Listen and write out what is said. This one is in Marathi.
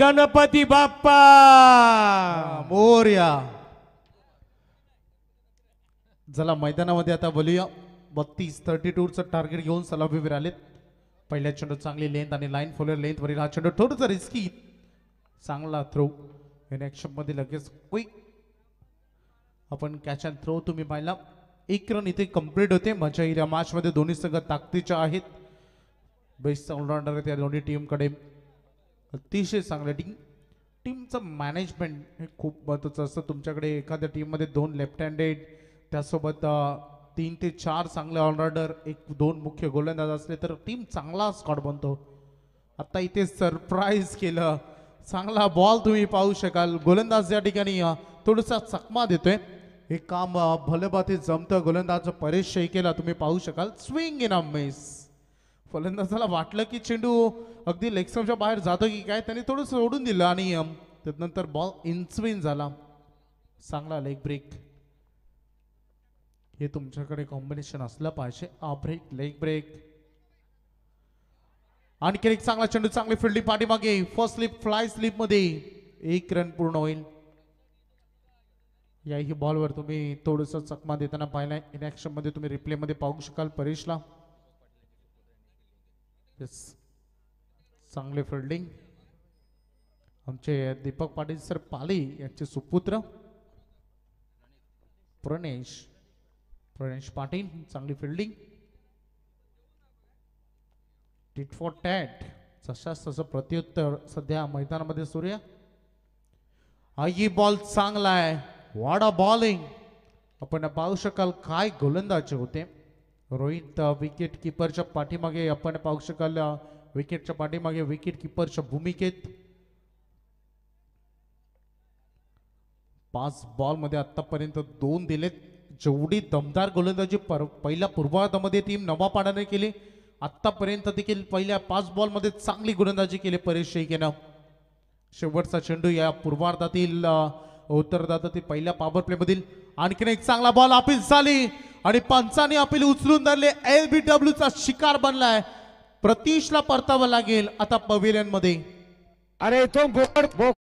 गणपती बाप्पा मोर्या चला मैदानामध्ये आता बोलूया बत्तीस थर्टी च टार्गेट घेऊन सलाभी आलेत पहिल्या चेंडू चांगली लेंथ आणि लाईन फॉलोअर लेंथवरील हा चेंडू थोडंसं रिस्की चांगला थ्रो मध्ये लगेच क्विक आपण कॅच अँड थ्रो तुम्ही पाहिला एक रन इथे कम्प्लीट होते माझ्या या मध्ये दोन्ही संघ ताकदीच्या आहेत बेस्ट ऑलराऊंडर त्या दोन्ही टीमकडे अतिशय चांगलं टीम टीमचं मॅनेजमेंट हे खूप महत्वाचं असतं तुमच्याकडे एखाद्या टीममध्ये दोन लेफ्ट हँडेड त्यासोबत तीन ते चार चांगले ऑलराउंडर एक दोन मुख्य गोलंदाज असले तर टीम चांगला स्कॉट बनतो आत्ता इथे सरप्राईज केलं चांगला बॉल तुम्ही पाहू शकाल गोलंदाज या ठिकाणी थोडासा चकमा देतोय हे काम भलेबाती जमतं गोलंदाज परेश केला तुम्ही पाहू शकाल स्विंग इन अ मिस फलंदाजाला वाटलं की चेंडू अगदी लेगस्टमच्या बाहेर जातो की काय त्यांनी थोडं सोडून दिलं आणि त्यानंतर बॉल इन्स्विन झाला चांगला लेग ब्रेक हे तुमच्याकडे कॉम्बिनेशन असलं पाहिजे आ ब्रेक लेग ब्रेक आणखी एक चांगला चेंडू चांगली फिल्डिंग पाठीमागे फर्स्ट स्लिप फ्लाय स्लिप मध्ये एक रन पूर्ण होईल याही बॉलवर तुम्ही थोडस चकमा देताना पाहिलाय ऍक्शन मध्ये तुम्ही रिप्ले मध्ये पाहू शकाल परेशला यस चांगले फिल्डिंग आमचे दीपक पाटील सर पाली यांचे सुपुत्र प्रणेश प्रणेश पाटील चांगली फिल्डिंग टिट फॉर टॅट तशाच तसं प्रत्युत्तर सध्या मैदानामध्ये सूर्य आई बॉल चांगला आहे वाडा बॉलिंग आपण पाहू शकाल काय गोलंदाजे होते रोहित विकेट किपरच्या पाठीमागे आपण पाहू शकाल विकेटच्या पाठीमागे विकेट किपरच्या भूमिकेत पाच बॉल मध्ये आतापर्यंत दोन दिलेत जेवढी दमदार गोलंदाजी पहिल्या पूर्वार्धामध्ये टीम नवापाडाने केली आतापर्यंत देखील पहिल्या पाच बॉल मध्ये चांगली गोलंदाजी केली परेश शेकेनं शेवटचा चेंडू या पूर्वार्धातील उत्तरदातातील पहिल्या पॉवर प्ले मधील आणखीन एक चांगला बॉल ऑफिस झाली आणि पंचाने आपली उचलून धरले एल बी डब्ल्यू चा शिकार बनलाय प्रतीशला परतावा लागेल आता पवेलियन मध्ये अरे तो बोकड